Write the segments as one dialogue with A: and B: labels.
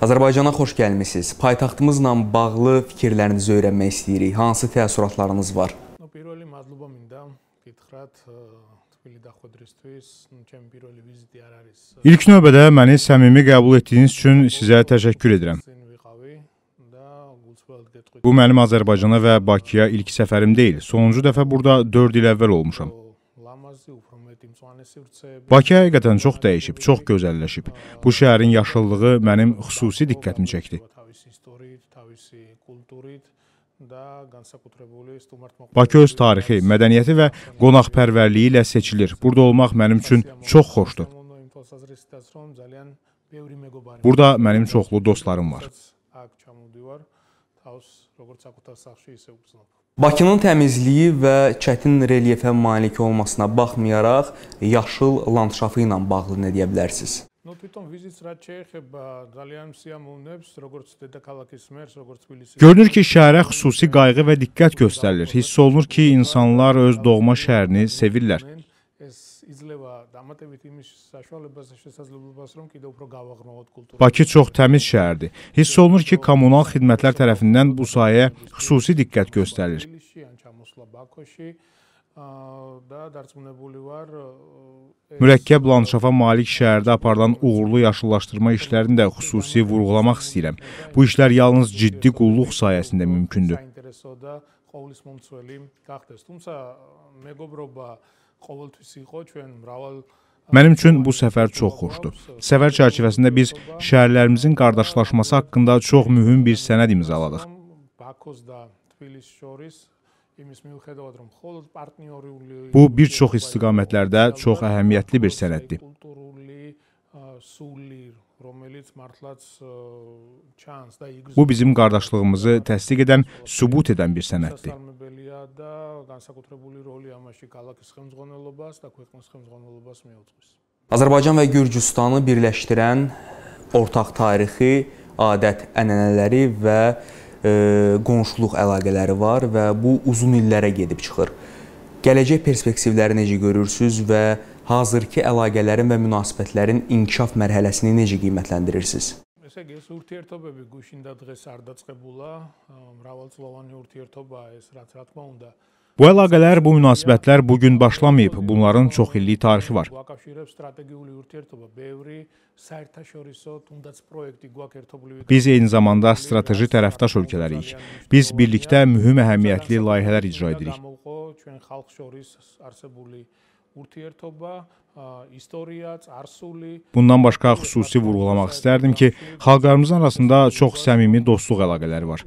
A: Azərbaycana xoş gəlmisiniz. Paytaxtımızla bağlı fikirlərinizi öyrənmək istəyirik.
B: Hansı təəssüratlarınız var? პირველი მადლობა მინდა გითხრათ თბილი დახოდრისთვის, ჩემ პირველი ვიზიტი არ არის. İlk növbədə məni səmimi qəbul etdiyiniz üçün sizə təşəkkür edirəm. Bu mənim Azərbaycana və Bakıya ilk səfərim deyil. Sonuncu dəfə burada 4 il əvvəl olmuşam. Bakı həqiqətən çox dəyişib, çox gözəlləşib. Bu şəhərin yaşıllığı mənim xüsusi diqqətimi çəkdi. Bakı öz tarixi, mədəniyyəti və qonaqpərvərliyi ilə seçilir. Burada olmaq mənim üçün çox xoşdur.
C: Burada mənim çoxlu dostlarım var. Bakının
A: təmizliyi və çətin relyefə malik olmasına baxmayaraq yaşıl landşafı ilə bağlı nə deyə bilərsiniz?
C: Ну თვითონ ვიზის რაც შეეხება ძალიან სიამოვნებს როგორც დედაქალაქის მერს, როგორც თბილისის.
B: Görünür ki, şəhərə xüsusi qayğı və diqqət göstərilir. Hiss olunur ki, insanlar öz doğma şəhərini sevirlər. Bakı çox təmiz şəhərdir. Hiss olunur ki, kommunal xidmətlər tərəfindən bu sahəyə xüsusi diqqət göstərilir
C: გამოსვლა ბაქოში და დარწმუნებული ვარ
B: Mürəkkəb landşafa malik şəhərdə aparılan uğurlu yaşıllaşdırma işlərini də xüsusi vurğulamaq istəyirəm. Bu işlər yalnız ciddi qulluq sayəsində mümkündür. Mənim üçün bu səfər çox xoşdur. Səfər çərçivəsində biz şəhərlərimizin qardaşlaşması haqqında çox mühüm bir sənəd imzaladıq.
C: Bakos da Tbilis şoris
B: Bu bir çox istiqamətlərdə çox əhəmiyyətli bir sənəddir. Bu bizim qardaşlığımızı təsdiq edən, sübut edən bir sənəddir.
A: Azərbaycan və Gürcüstanı birləşdirən ortaq tarixi, adət-ənənələri və E, qonşuluq əlaqələri var və bu uzun illərə gedib çıxır. Gələcək perspektivləri necə görürsüz və hazırki əlaqələrin və münasibətlərin inkişaf mərhələsini necə qiymətləndirirsiz?
C: ესე იგი, ეს ურთიერთობები გუშინ და დღეს არ დაწყებულა, მრავალწლოვანი ურთიერთობაა ეს, რაც რა თქმა უნდა,
B: Bu əlaqələr, bu münasibətlər bu gün başlamayıb. Bunların çox illik tarixi var. Biz eyni zamanda strateji tərəfdaş ölkələriyik. Biz birlikdə mühüm əhəmiyyətli layihələr icra edirik. Bundan başqa xüsusi vurğulamaq istərdim ki, xalqlarımız arasında çox səmimi dostluq əlaqələri var.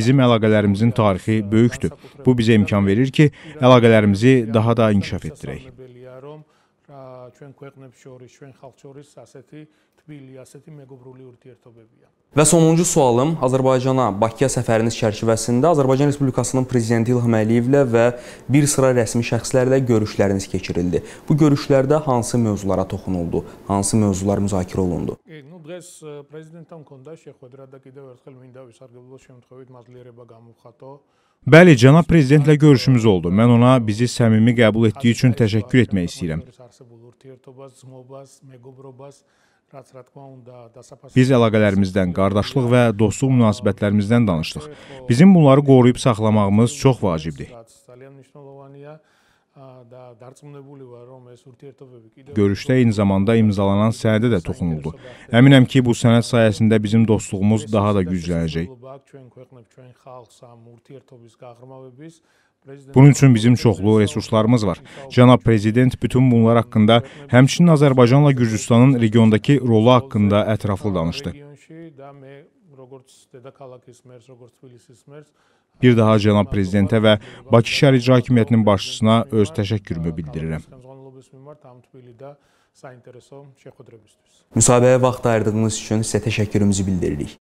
B: Bizim əlaqələrimizin tarixi böyükdür. Bu bizə imkan verir ki, əlaqələrimizi daha da inkişaf etdirək
C: ჩვენ ქვეყნებს შორის, ჩვენ ხალხ შორის ასეთი თბილი, ასეთი მეგობრული
A: ურთიერთობებია. Və sonuncu sualım Azərbaycana Bakıya səfəriniz çərçivəsində Azərbaycan Respublikasının prezidenti İlham Əliyevlə və bir sıra rəsmi şəxslərlə görüşləriniz keçirildi. Bu görüşlərdə hansı mövzulara toxunuldu? Hansı mövzular müzakirə olundu?
C: Ну დღეს პრეზიდენტთან კონდა შეხვედრა და კიდევ ერთხელ მინდა ვისარგებლო შემთხვევით მაძლიერება გამოვხატო
B: Bəli, cənab prezidentlə görüşümüz oldu. Mən ona bizi səmimi qəbul etdiyi üçün təşəkkür etmək istəyirəm
C: არსებულ ურთიერთობას, ძმობას, მეგობრობას, რაც რა თქმა უნდა დასაფასო
B: Biz əlaqələrimizdən, qardaşlıq və dostluq münasibətlərimizdən danışdıq. Bizim bunları qoruyub saxlamağımız çox vacibdir.
C: და დარწმუნებული ვარ, რომ ეს ურთიერთობები კიდევ Görüşdə
B: eyni zamanda imzalanan sənədə də toxunuldu. Əminəm ki, bu sənəd sayəsində bizim dostluğumuz daha da güclənəcək.
C: ჩვენ ქვეყნებს, ჩვენ ხალხს ამ ურთიერთობის გაღრმავების Bunun
B: üçün bizim çoxlu resurslarımız var. Cənab prezident bütün bunlar haqqında, həmçinin Azərbaycanla Gürcüstanın regiondakı rolu haqqında ətraflı danışdı. Bir daha cənab prezidentə və Bakı Şəhəricə Hakimiyyətinin başçısına öz təşəkkürümü bildirirəm. Müsabiqəyə vaxt
A: ayırdığınız üçün sizə təşəkkürümüzü bildiririk.